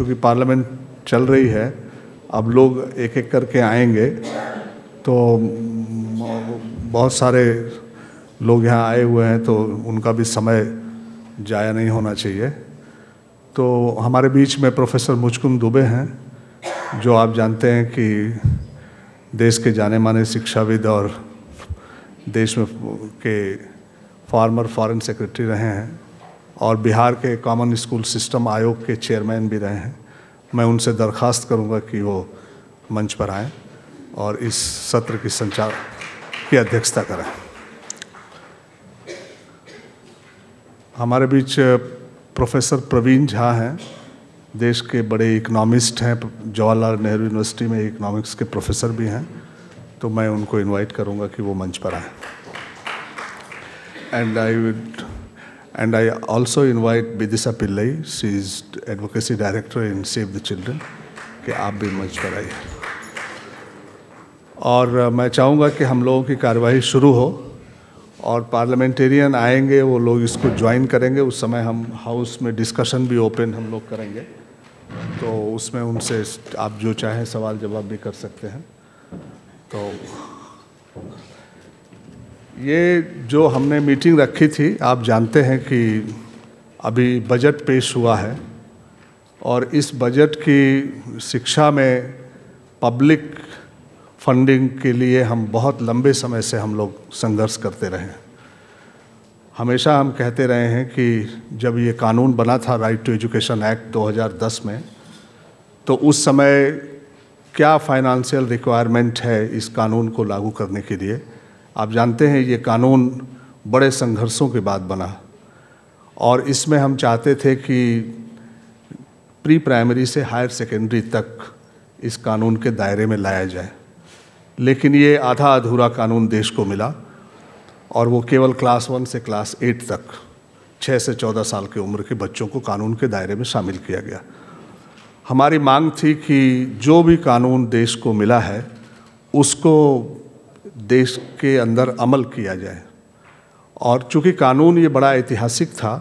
चूँकि पार्लियामेंट चल रही है अब लोग एक एक करके आएंगे तो बहुत सारे लोग यहाँ आए हुए हैं तो उनका भी समय जाया नहीं होना चाहिए तो हमारे बीच में प्रोफेसर मुचकुम दुबे हैं जो आप जानते हैं कि देश के जाने माने शिक्षाविद और देश में के फार्मर फॉरेन सेक्रेटरी रहे हैं और बिहार के कॉमन स्कूल सिस्टम आयोग के चेयरमैन भी रहे हैं मैं उनसे दरख्वास्त करूंगा कि वो मंच पर आएँ और इस सत्र की संचार की अध्यक्षता करें हमारे बीच प्रोफेसर प्रवीण झा हैं देश के बड़े इकोनॉमिस्ट हैं जवाहरलाल नेहरू यूनिवर्सिटी में इकोनॉमिक्स के प्रोफेसर भी हैं तो मैं उनको इनवाइट करूंगा कि वो मंच पर आए and I would And I also invite Bidisa Pillai, she is Advocacy Director in Save the Children, कि आप भी मंच पर आइए और मैं चाहूँगा कि हम लोगों की कार्यवाही शुरू हो और पार्लियामेंटेरियन आएंगे वो लोग इसको ज्वाइन करेंगे उस समय हम हाउस में डिस्कशन भी ओपन हम लोग करेंगे तो उसमें उनसे आप जो चाहें सवाल जवाब भी कर सकते हैं तो ये जो हमने मीटिंग रखी थी आप जानते हैं कि अभी बजट पेश हुआ है और इस बजट की शिक्षा में पब्लिक फंडिंग के लिए हम बहुत लंबे समय से हम लोग संघर्ष करते रहे हैं हमेशा हम कहते रहे हैं कि जब ये कानून बना था राइट टू एजुकेशन एक्ट 2010 में तो उस समय क्या फाइनेंशियल रिक्वायरमेंट है इस कानून को लागू करने के लिए आप जानते हैं ये कानून बड़े संघर्षों के बाद बना और इसमें हम चाहते थे कि प्री प्राइमरी से हायर सेकेंडरी तक इस कानून के दायरे में लाया जाए लेकिन ये आधा अधूरा कानून देश को मिला और वो केवल क्लास वन से क्लास एट तक छः से चौदह साल की उम्र के बच्चों को कानून के दायरे में शामिल किया गया हमारी मांग थी कि जो भी कानून देश को मिला है उसको देश के अंदर अमल किया जाए और चूँकि कानून ये बड़ा ऐतिहासिक था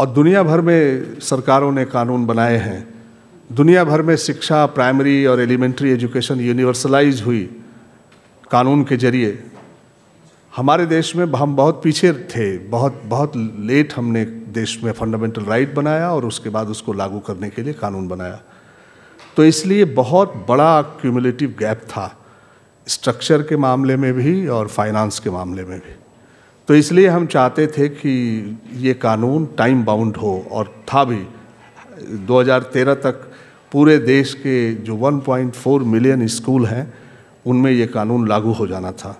और दुनिया भर में सरकारों ने कानून बनाए हैं दुनिया भर में शिक्षा प्राइमरी और एलिमेंट्री एजुकेशन यूनिवर्सलाइज हुई कानून के जरिए हमारे देश में हम बहुत पीछे थे बहुत बहुत लेट हमने देश में फंडामेंटल राइट बनाया और उसके बाद उसको लागू करने के लिए कानून बनाया तो इसलिए बहुत बड़ा क्यूमुलेटिव गैप था स्ट्रक्चर के मामले में भी और फाइनेंस के मामले में भी तो इसलिए हम चाहते थे कि ये कानून टाइम बाउंड हो और था भी 2013 तक पूरे देश के जो 1.4 मिलियन स्कूल हैं उनमें ये कानून लागू हो जाना था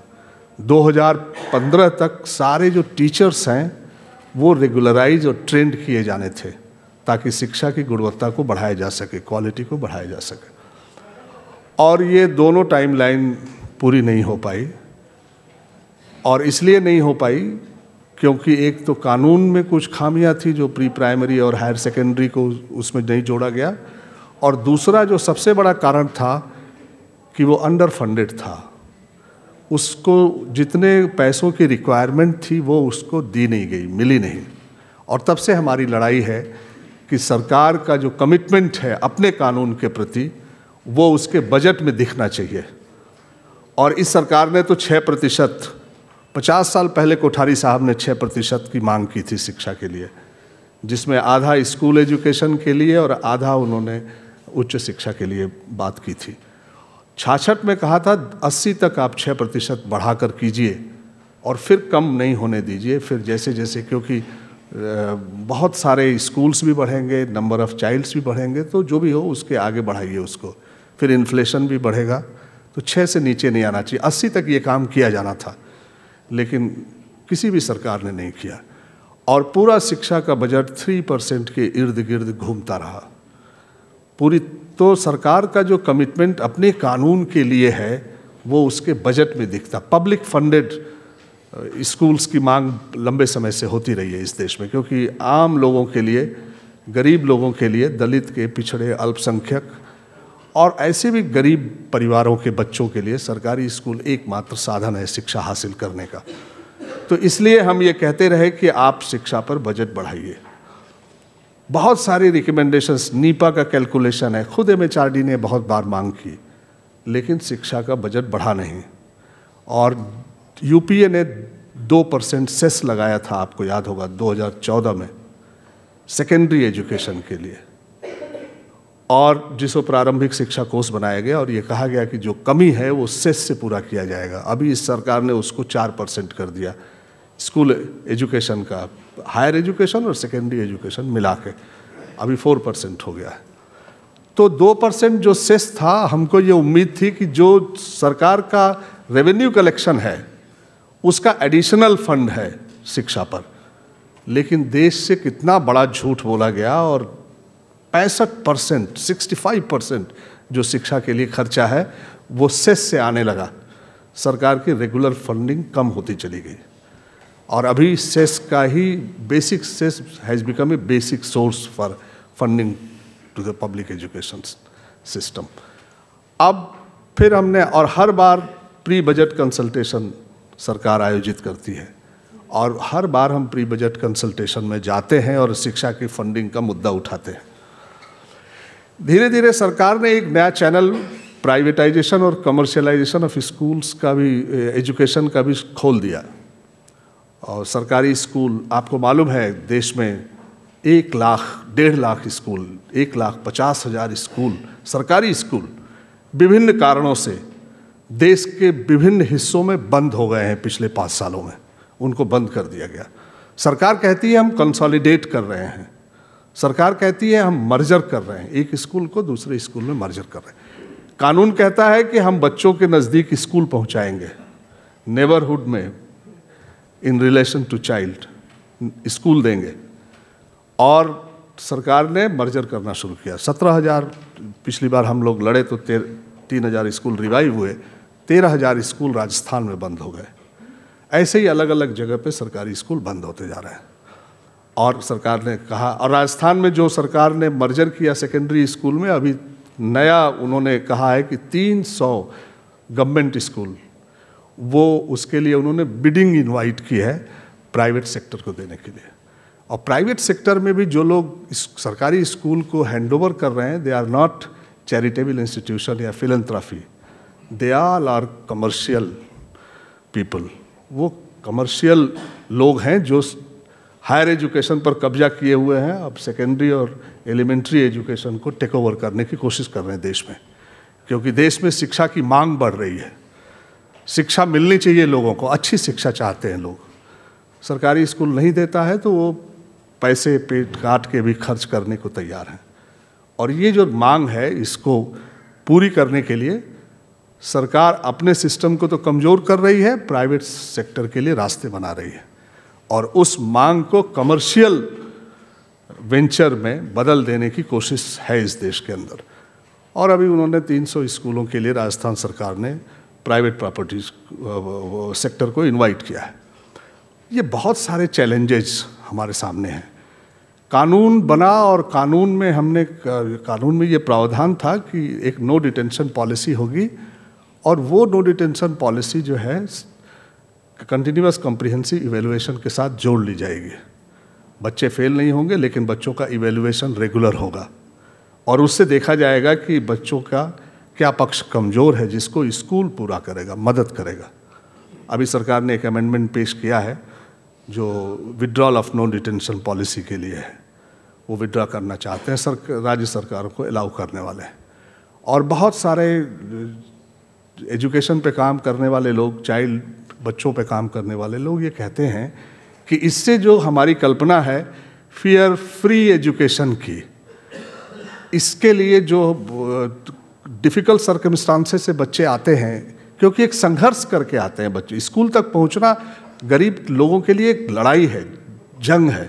2015 तक सारे जो टीचर्स हैं वो रेगुलराइज और ट्रेंड किए जाने थे ताकि शिक्षा की गुणवत्ता को बढ़ाया जा सके क्वालिटी को बढ़ाया जा सके और ये दोनों टाइमलाइन पूरी नहीं हो पाई और इसलिए नहीं हो पाई क्योंकि एक तो कानून में कुछ खामियां थी जो प्री प्राइमरी और हायर सेकेंडरी को उसमें नहीं जोड़ा गया और दूसरा जो सबसे बड़ा कारण था कि वो अंडर फंडेड था उसको जितने पैसों की रिक्वायरमेंट थी वो उसको दी नहीं गई मिली नहीं और तब से हमारी लड़ाई है कि सरकार का जो कमिटमेंट है अपने कानून के प्रति वो उसके बजट में दिखना चाहिए और इस सरकार ने तो छः प्रतिशत पचास साल पहले कोठारी साहब ने छः प्रतिशत की मांग की थी शिक्षा के लिए जिसमें आधा स्कूल एजुकेशन के लिए और आधा उन्होंने उच्च शिक्षा के लिए बात की थी छाछठ में कहा था अस्सी तक आप छः प्रतिशत बढ़ा कर कीजिए और फिर कम नहीं होने दीजिए फिर जैसे जैसे क्योंकि बहुत सारे स्कूल्स भी बढ़ेंगे नंबर ऑफ़ चाइल्ड्स भी बढ़ेंगे तो जो भी हो उसके आगे बढ़ाइए उसको फिर इन्फ्लेशन भी बढ़ेगा तो छः से नीचे नहीं आना चाहिए अस्सी तक ये काम किया जाना था लेकिन किसी भी सरकार ने नहीं किया और पूरा शिक्षा का बजट थ्री परसेंट के इर्द गिर्द घूमता रहा पूरी तो सरकार का जो कमिटमेंट अपने कानून के लिए है वो उसके बजट में दिखता पब्लिक फंडेड स्कूल्स की मांग लंबे समय से होती रही है इस देश में क्योंकि आम लोगों के लिए गरीब लोगों के लिए दलित के पिछड़े अल्पसंख्यक और ऐसे भी गरीब परिवारों के बच्चों के लिए सरकारी स्कूल एकमात्र साधन है शिक्षा हासिल करने का तो इसलिए हम ये कहते रहे कि आप शिक्षा पर बजट बढ़ाइए बहुत सारी रिकमेंडेशंस नीपा का कैलकुलेशन है खुद एम एच ने बहुत बार मांग की लेकिन शिक्षा का बजट बढ़ा नहीं और यूपीए ने दो परसेंट सेस लगाया था आपको याद होगा 2014 में सेकेंडरी एजुकेशन के लिए और जिसको प्रारंभिक शिक्षा कोर्स बनाया गया और ये कहा गया कि जो कमी है वो सेस से पूरा किया जाएगा अभी इस सरकार ने उसको चार परसेंट कर दिया स्कूल एजुकेशन का हायर एजुकेशन और सेकेंडरी एजुकेशन मिला के अभी फोर परसेंट हो गया है तो दो परसेंट जो सेस था हमको ये उम्मीद थी कि जो सरकार का रेवेन्यू कलेक्शन है उसका एडिशनल फंड है शिक्षा पर लेकिन देश से कितना बड़ा झूठ बोला गया और पैंसठ परसेंट सिक्सटी फाइव परसेंट जो शिक्षा के लिए खर्चा है वो सेस से आने लगा सरकार की रेगुलर फंडिंग कम होती चली गई और अभी सेस का ही basic cess has become a basic source for funding to the public education system अब फिर हमने और हर बार प्री बजट कंसल्टेशन सरकार आयोजित करती है और हर बार हम प्री बजट कंसल्टेशन में जाते हैं और शिक्षा की फंडिंग का मुद्दा उठाते हैं धीरे धीरे सरकार ने एक नया चैनल प्राइवेटाइजेशन और कमर्शियलाइजेशन ऑफ स्कूल्स का भी एजुकेशन का भी खोल दिया और सरकारी स्कूल आपको मालूम है देश में एक लाख डेढ़ लाख स्कूल एक लाख पचास हजार स्कूल सरकारी स्कूल विभिन्न कारणों से देश के विभिन्न हिस्सों में बंद हो गए हैं पिछले पाँच सालों में उनको बंद कर दिया गया सरकार कहती है हम कंसोलिडेट कर रहे हैं सरकार कहती है हम मर्जर कर रहे हैं एक स्कूल को दूसरे स्कूल में मर्जर कर रहे हैं कानून कहता है कि हम बच्चों के नज़दीक स्कूल पहुंचाएंगे नेबरहुड में in relation to child school देंगे और सरकार ने मर्जर करना शुरू किया सत्रह हज़ार पिछली बार हम लोग लड़े तो तेर तीन हज़ार स्कूल रिवाइव हुए तेरह हज़ार स्कूल राजस्थान में बंद हो गए ऐसे ही अलग अलग जगह पे सरकारी स्कूल बंद होते जा रहे हैं और सरकार ने कहा और राजस्थान में जो सरकार ने मर्जर किया सेकेंडरी स्कूल में अभी नया उन्होंने कहा है कि 300 गवर्नमेंट स्कूल वो उसके लिए उन्होंने बिडिंग इनवाइट की है प्राइवेट सेक्टर को देने के लिए और प्राइवेट सेक्टर में भी जो लोग इस सरकारी स्कूल को हैंडओवर कर रहे हैं they are not charitable institution या philanthropy they all are commercial people वो कमर्शियल लोग हैं जो हायर एजुकेशन पर कब्जा किए हुए हैं अब सेकेंडरी और एलिमेंट्री एजुकेशन को टेक ओवर करने की कोशिश कर रहे हैं देश में क्योंकि देश में शिक्षा की मांग बढ़ रही है शिक्षा मिलनी चाहिए लोगों को अच्छी शिक्षा चाहते हैं लोग सरकारी स्कूल नहीं देता है तो वो पैसे पेट काट के भी खर्च करने को तैयार हैं और ये जो मांग है इसको पूरी करने के लिए सरकार अपने सिस्टम को तो कमज़ोर कर रही है प्राइवेट सेक्टर के लिए रास्ते बना रही है और उस मांग को कमर्शियल वेंचर में बदल देने की कोशिश है इस देश के अंदर और अभी उन्होंने 300 स्कूलों के लिए राजस्थान सरकार ने प्राइवेट प्रॉपर्टीज सेक्टर को इनवाइट किया है ये बहुत सारे चैलेंजेस हमारे सामने हैं कानून बना और कानून में हमने कानून में ये प्रावधान था कि एक नो डिटेंशन पॉलिसी होगी और वो नो डिटेंशन पॉलिसी जो है कंटिन्यूस कॉम्प्रिहेंसिव इवेलुएशन के साथ जोड़ ली जाएगी बच्चे फेल नहीं होंगे लेकिन बच्चों का इवेलुएशन रेगुलर होगा और उससे देखा जाएगा कि बच्चों का क्या पक्ष कमज़ोर है जिसको स्कूल पूरा करेगा मदद करेगा अभी सरकार ने एक अमेंडमेंट पेश किया है जो withdrawal of non detention policy के लिए है वो विड्रॉ करना चाहते हैं सर राज्य सरकारों को अलाउ करने वाले हैं और बहुत सारे एजुकेशन पे काम करने वाले लोग चाइल्ड बच्चों पे काम करने वाले लोग ये कहते हैं कि इससे जो हमारी कल्पना है फियर फ्री एजुकेशन की इसके लिए जो डिफ़िकल्ट सर्कमस्टांसेस से बच्चे आते हैं क्योंकि एक संघर्ष करके आते हैं बच्चे स्कूल तक पहुंचना गरीब लोगों के लिए एक लड़ाई है जंग है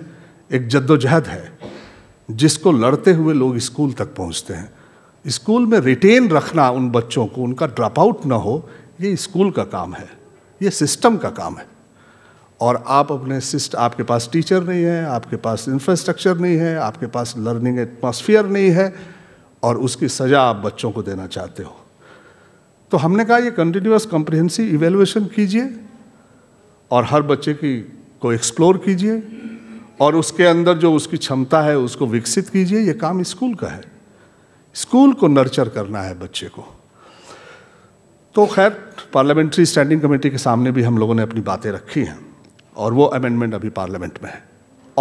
एक जद्दोजहद है जिसको लड़ते हुए लोग स्कूल तक पहुंचते हैं स्कूल में रिटेन रखना उन बच्चों को उनका ड्रॉप आउट ना हो ये स्कूल का काम है ये सिस्टम का काम है और आप अपने सिस्ट आपके पास टीचर नहीं है आपके पास इंफ्रास्ट्रक्चर नहीं है आपके पास लर्निंग एटमॉस्फेयर नहीं है और उसकी सज़ा आप बच्चों को देना चाहते हो तो हमने कहा ये कंटिन्यूस कॉम्प्रिहेंसिव इवेलुएशन कीजिए और हर बच्चे की को एक्सप्लोर कीजिए और उसके अंदर जो उसकी क्षमता है उसको विकसित कीजिए ये काम स्कूल का है स्कूल को नर्चर करना है बच्चे को तो खैर पार्लियामेंट्री स्टैंडिंग कमेटी के सामने भी हम लोगों ने अपनी बातें रखी हैं और वो अमेंडमेंट अभी पार्लियामेंट में है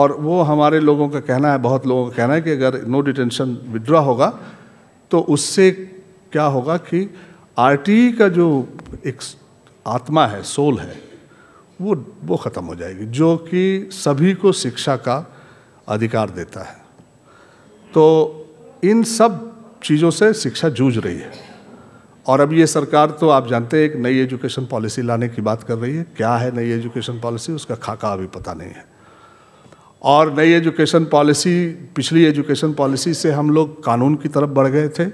और वो हमारे लोगों का कहना है बहुत लोगों का कहना है कि अगर नो डिटेंशन विड्रा होगा तो उससे क्या होगा कि आर का जो एक आत्मा है सोल है वो वो ख़त्म हो जाएगी जो कि सभी को शिक्षा का अधिकार देता है तो इन सब चीज़ों से शिक्षा जूझ रही है और अब ये सरकार तो आप जानते हैं एक नई एजुकेशन पॉलिसी लाने की बात कर रही है क्या है नई एजुकेशन पॉलिसी उसका खाका अभी पता नहीं है और नई एजुकेशन पॉलिसी पिछली एजुकेशन पॉलिसी से हम लोग कानून की तरफ बढ़ गए थे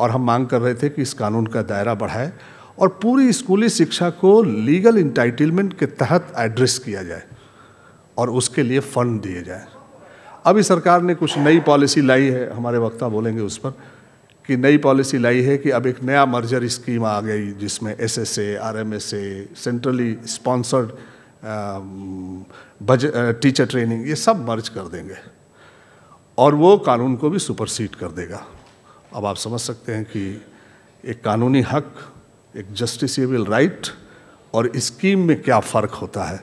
और हम मांग कर रहे थे कि इस कानून का दायरा बढ़ाए और पूरी स्कूली शिक्षा को लीगल इंटाइटलमेंट के तहत एड्रेस किया जाए और उसके लिए फंड दिए जाए अभी सरकार ने कुछ नई पॉलिसी लाई है हमारे वक्ता बोलेंगे उस पर की नई पॉलिसी लाई है कि अब एक नया मर्जर स्कीम आ गई जिसमें S S A R M S A centrally sponsored बज टीचर ट्रेनिंग ये सब मर्ज कर देंगे और वो कानून को भी सुपरसीड कर देगा अब आप समझ सकते हैं कि एक कानूनी हक एक जस्टिसबल राइट और स्कीम में क्या फ़र्क होता है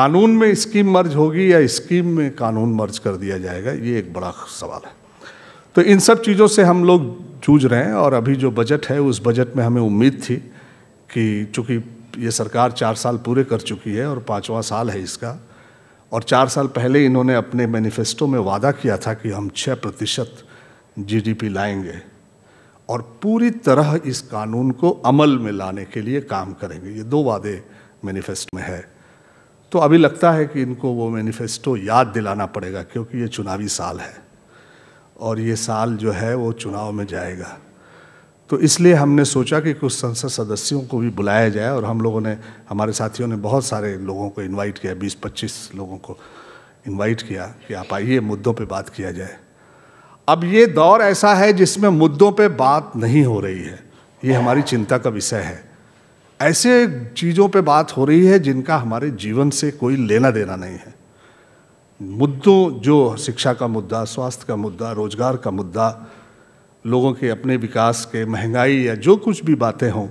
कानून में स्कीम मर्ज होगी या स्कीम में कानून मर्ज कर दिया जाएगा ये एक बड़ा सवाल है तो इन सब चीज़ों से हम लोग जूझ रहे हैं और अभी जो बजट है उस बजट में हमें उम्मीद थी कि चूँकि ये सरकार चार साल पूरे कर चुकी है और पाँचवा साल है इसका और चार साल पहले इन्होंने अपने मैनिफेस्टो में वादा किया था कि हम छः प्रतिशत जी लाएंगे और पूरी तरह इस कानून को अमल में लाने के लिए काम करेंगे ये दो वादे मैनिफेस्टो में है तो अभी लगता है कि इनको वो मैनिफेस्टो याद दिलाना पड़ेगा क्योंकि ये चुनावी साल है और ये साल जो है वो चुनाव में जाएगा तो इसलिए हमने सोचा कि कुछ संसद सदस्यों को भी बुलाया जाए और हम लोगों ने हमारे साथियों ने बहुत सारे लोगों को इनवाइट किया 20-25 लोगों को इनवाइट किया कि आप आइए मुद्दों पे बात किया जाए अब ये दौर ऐसा है जिसमें मुद्दों पे बात नहीं हो रही है ये हमारी चिंता का विषय है ऐसे चीज़ों पे बात हो रही है जिनका हमारे जीवन से कोई लेना देना नहीं है मुद्दों जो शिक्षा का मुद्दा स्वास्थ्य का मुद्दा रोजगार का मुद्दा लोगों के अपने विकास के महंगाई या जो कुछ भी बातें हों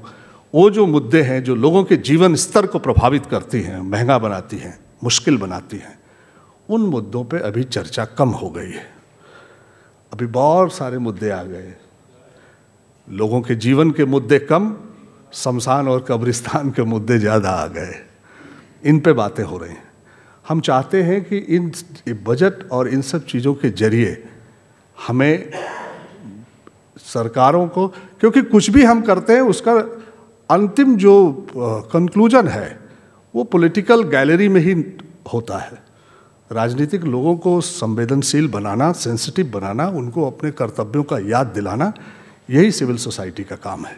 वो जो मुद्दे हैं जो लोगों के जीवन स्तर को प्रभावित करती हैं महंगा बनाती हैं मुश्किल बनाती हैं उन मुद्दों पे अभी चर्चा कम हो गई है अभी बहुत सारे मुद्दे आ गए लोगों के जीवन के मुद्दे कम शमशान और कब्रिस्तान के मुद्दे ज़्यादा आ गए इन पे बातें हो रही हैं हम चाहते हैं कि इन बजट और इन सब चीज़ों के जरिए हमें सरकारों को क्योंकि कुछ भी हम करते हैं उसका अंतिम जो कंक्लूजन है वो पॉलिटिकल गैलरी में ही होता है राजनीतिक लोगों को संवेदनशील बनाना सेंसिटिव बनाना उनको अपने कर्तव्यों का याद दिलाना यही सिविल सोसाइटी का काम है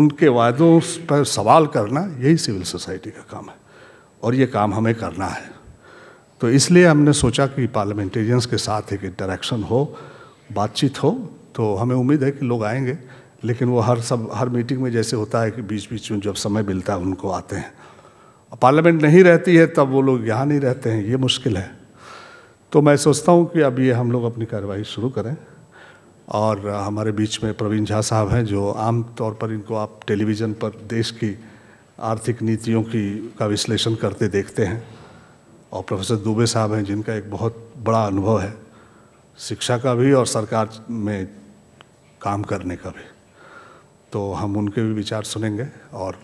उनके वायदों पर सवाल करना यही सिविल सोसाइटी का काम है और ये काम हमें करना है तो इसलिए हमने सोचा कि पार्लियामेंटेरियंस के साथ एक इंटरेक्शन हो बातचीत हो तो हमें उम्मीद है कि लोग आएंगे लेकिन वो हर सब हर मीटिंग में जैसे होता है कि बीच बीच में जब समय मिलता है उनको आते हैं पार्लियामेंट नहीं रहती है तब वो लोग यहाँ नहीं रहते हैं ये मुश्किल है तो मैं सोचता हूँ कि अब ये हम लोग अपनी कार्रवाई शुरू करें और हमारे बीच में प्रवीण झा साहब हैं जो आम तौर पर इनको आप टेलीविज़न पर देश की आर्थिक नीतियों की का विश्लेषण करते देखते हैं और प्रोफेसर दुबे साहब हैं जिनका एक बहुत बड़ा अनुभव है शिक्षा का भी और सरकार में काम करने का भी तो हम उनके भी विचार सुनेंगे और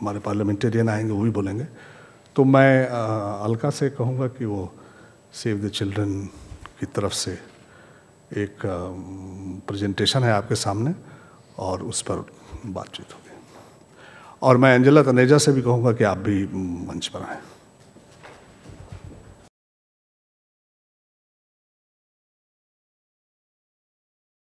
हमारे पार्लियामेंटेरियन आएंगे वो भी बोलेंगे तो मैं आ, अलका से कहूँगा कि वो सेव द चिल्ड्रन की तरफ से एक प्रेजेंटेशन है आपके सामने और उस पर बातचीत होगी और मैं एंजला तनेजा से भी कहूँगा कि आप भी मंच पर आएँ